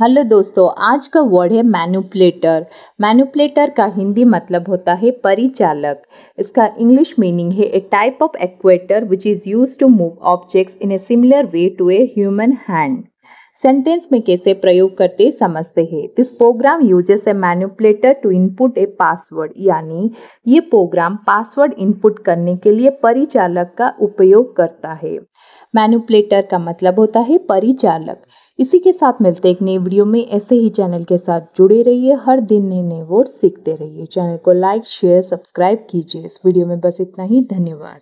hello दोस्तों आज का वर्ड है मैनुपलेटर मैनुपलेटर का हिंदी मतलब होता है परिचालक इसका इंग्लिश मीनिंग है a type of actuator which is use to move objects in a similar way to a human hand sentence में कैसे प्रयोग करते समझते हैं this program uses a manipulator to input a password यानी ये प्रोग्राम पासवर्ड इनपुट करने के लिए परिचालक का उपयोग करता है मैन्युपुलेटर का मतलब होता है परिचालक इसी के साथ मिलते एक नए वीडियो में ऐसे ही चैनल के साथ जुड़े रहिए हर दिन नए नए वर्ड सीखते रहिए चैनल को लाइक शेयर सब्सक्राइब कीजिए इस वीडियो में बस इतना ही धन्यवाद